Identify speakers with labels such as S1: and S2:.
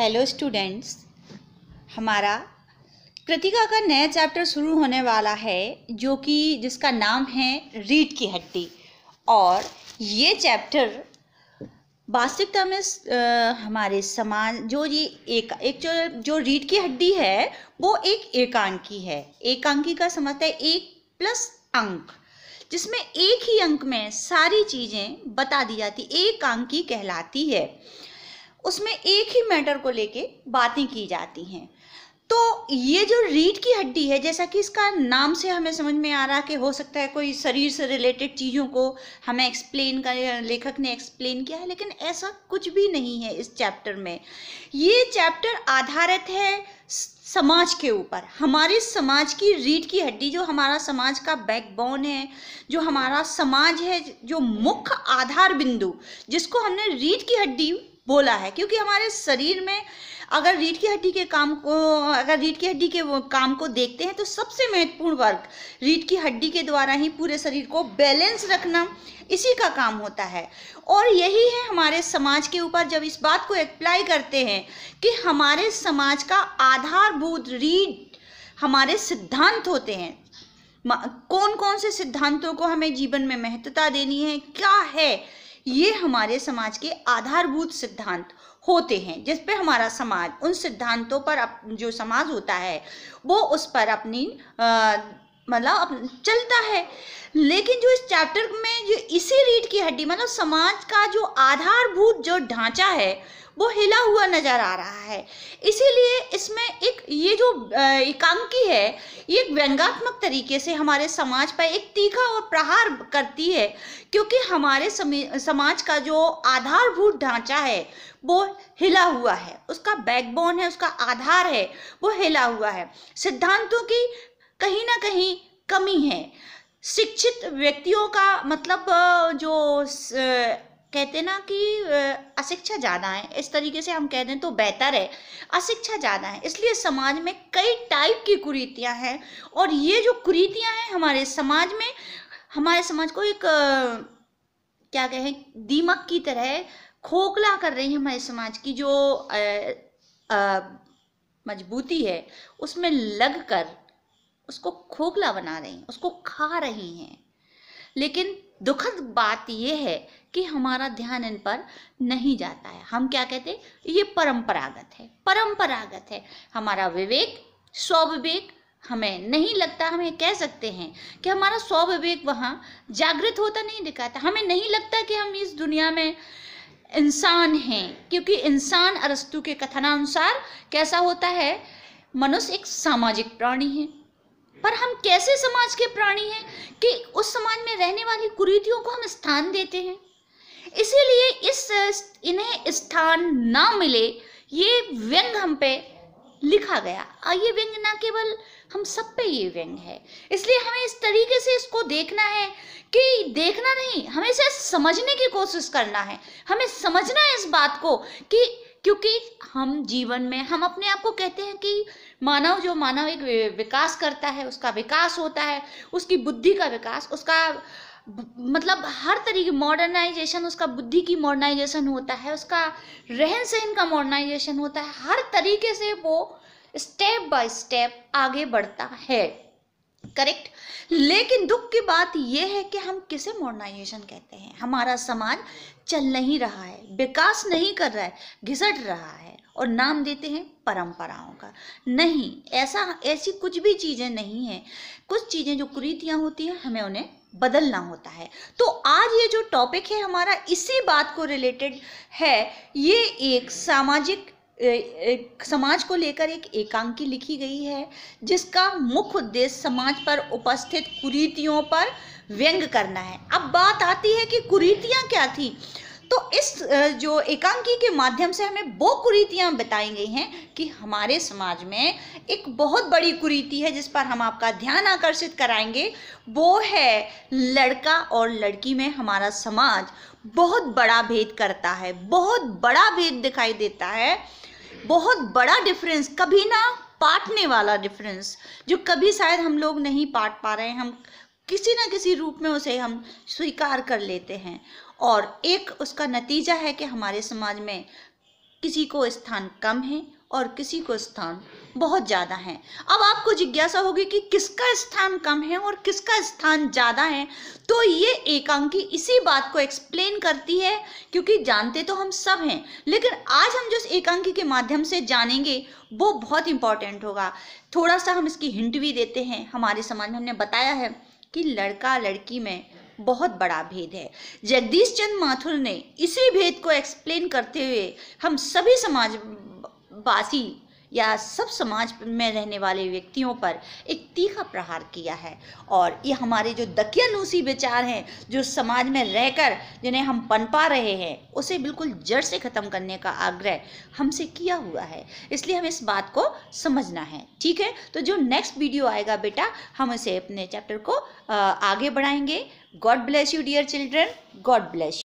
S1: hello students हमारा कृतिका का नया चैप्टर शुरू होने वाला है जो कि जिसका नाम है रीढ़ की हड्डी और ये चैप्टर वास्तविकता में हमारे समाज जो ये एक एक जो जो रीढ़ की हड्डी है वो एक एकांकी है एकांकी का समझता है एक प्लस अंक जिसमें एक ही अंक में सारी चीज़ें बता दी जाती एकांकी कहलाती है उसमें एक ही मैटर को लेके बातें की जाती हैं तो ये जो रीढ़ की हड्डी है जैसा कि इसका नाम से हमें समझ में आ रहा है कि हो सकता है कोई शरीर से रिलेटेड चीज़ों को हमें एक्सप्लेन कर लेखक ने एक्सप्लेन किया है लेकिन ऐसा कुछ भी नहीं है इस चैप्टर में ये चैप्टर आधारित है समाज के ऊपर हमारे समाज की रीढ़ की हड्डी जो हमारा समाज का बैकबोन है जो हमारा समाज है जो मुख्य आधार बिंदु जिसको हमने रीढ़ की हड्डी बोला है क्योंकि हमारे शरीर में अगर रीढ़ की हड्डी के काम को अगर रीढ़ की हड्डी के काम को देखते हैं तो सबसे महत्वपूर्ण वर्ग रीढ़ की हड्डी के द्वारा ही पूरे शरीर को बैलेंस रखना इसी का काम होता है और यही है हमारे समाज के ऊपर जब इस बात को अप्लाई करते हैं कि हमारे समाज का आधारभूत रीढ़ हमारे सिद्धांत होते हैं कौन कौन से सिद्धांतों को हमें जीवन में महत्वता देनी है क्या है ये हमारे समाज के आधारभूत सिद्धांत होते हैं जिस पे हमारा समाज उन सिद्धांतों पर अप, जो समाज होता है वो उस पर अपनी आ, मतलब चलता है लेकिन जो इस चैप्टर में जो इसी रीढ़ की हड्डी मतलब समाज का जो आधारभूत जो ढांचा है वो हिला हुआ नज़र आ रहा है इसीलिए इसमें एक ये जो एकांकी है ये व्यंगात्मक तरीके से हमारे समाज पर एक तीखा और प्रहार करती है क्योंकि हमारे समाज का जो आधारभूत ढांचा है वो हिला हुआ है उसका बैकबोन है उसका आधार है वो हिला हुआ है सिद्धांतों की कहीं ना कहीं कमी है शिक्षित व्यक्तियों का मतलब जो कहते हैं ना कि अशिक्षा ज़्यादा है इस तरीके से हम कह दें तो बेहतर है अशिक्षा ज़्यादा है इसलिए समाज में कई टाइप की कुरीतियाँ हैं और ये जो कुरीतियाँ हैं हमारे समाज में हमारे समाज को एक क्या कहें दीमक की तरह खोखला कर रही है हमारे समाज की जो मजबूती है उसमें लग कर उसको खोखला बना रही हैं उसको खा रही हैं लेकिन दुखद बात यह है कि हमारा ध्यान इन पर नहीं जाता है हम क्या कहते हैं ये परंपरागत है परंपरागत है हमारा विवेक स्वविवेक हमें नहीं लगता हमें कह सकते हैं कि हमारा स्व विवेक वहाँ जागृत होता नहीं दिखाता हमें नहीं लगता कि हम इस दुनिया में इंसान हैं क्योंकि इंसान अरस्तु के कथनानुसार कैसा होता है मनुष्य एक सामाजिक प्राणी है पर हम कैसे समाज के प्राणी हैं कि उस समाज में रहने वाली कुरीतियों को हम स्थान देते हैं इसीलिए इस इन्हें स्थान ना मिले ये व्यंग हम पे लिखा गया और ये व्यंग ना केवल हम सब पे ये व्यंग है इसलिए हमें इस तरीके से इसको देखना है कि देखना नहीं हमें इसे समझने की कोशिश करना है हमें समझना है इस बात को कि क्योंकि हम जीवन में हम अपने आप को कहते हैं कि मानव जो मानव एक विकास करता है उसका विकास होता है उसकी बुद्धि का विकास उसका मतलब हर तरीके मॉडर्नाइजेशन उसका बुद्धि की मॉडर्नाइजेशन होता है उसका रहन सहन का मॉडर्नाइजेशन होता है हर तरीके से वो स्टेप बाय स्टेप आगे बढ़ता है करेक्ट लेकिन दुख की बात यह है कि हम किसे मॉडर्नाइजेशन कहते हैं हमारा समाज चल नहीं रहा है विकास नहीं कर रहा है घिसट रहा है और नाम देते हैं परंपराओं का नहीं ऐसा ऐसी कुछ भी चीज़ें नहीं हैं कुछ चीज़ें जो कुरीतियाँ होती हैं हमें उन्हें बदलना होता है तो आज ये जो टॉपिक है हमारा इसी बात को रिलेटेड है ये एक सामाजिक एक समाज को लेकर एक एकांकी लिखी गई है जिसका मुख्य उद्देश्य समाज पर उपस्थित कुरीतियों पर व्यंग करना है अब बात आती है कि कुरीतियाँ क्या थी तो इस जो एकांकी के माध्यम से हमें वो कुरीतियाँ बताई गई हैं कि हमारे समाज में एक बहुत बड़ी कुरीति है जिस पर हम आपका ध्यान आकर्षित कराएंगे वो है लड़का और लड़की में हमारा समाज बहुत बड़ा भेद करता है बहुत बड़ा भेद दिखाई देता है बहुत बड़ा डिफरेंस कभी ना पाटने वाला डिफरेंस जो कभी शायद हम लोग नहीं पाट पा रहे हैं हम किसी ना किसी रूप में उसे हम स्वीकार कर लेते हैं और एक उसका नतीजा है कि हमारे समाज में किसी को स्थान कम है और किसी को स्थान बहुत ज़्यादा हैं अब आपको जिज्ञासा होगी कि किसका स्थान कम है और किसका स्थान ज़्यादा है तो ये एकांकी इसी बात को एक्सप्लेन करती है क्योंकि जानते तो हम सब हैं लेकिन आज हम जो एकांकी के माध्यम से जानेंगे वो बहुत इंपॉर्टेंट होगा थोड़ा सा हम इसकी हिंट भी देते हैं हमारे समाज में हमने बताया है कि लड़का लड़की में बहुत बड़ा भेद है जगदीश चंद माथुर ने इसी भेद को एक्सप्लेन करते हुए हम सभी समाज वासी या सब समाज में रहने वाले व्यक्तियों पर एक तीखा प्रहार किया है और ये हमारे जो दकियानूसी विचार हैं जो समाज में रहकर जिन्हें हम पनपा रहे हैं उसे बिल्कुल जड़ से ख़त्म करने का आग्रह हमसे किया हुआ है इसलिए हम इस बात को समझना है ठीक है तो जो नेक्स्ट वीडियो आएगा बेटा हम इसे अपने चैप्टर को आगे बढ़ाएंगे God bless you dear children God bless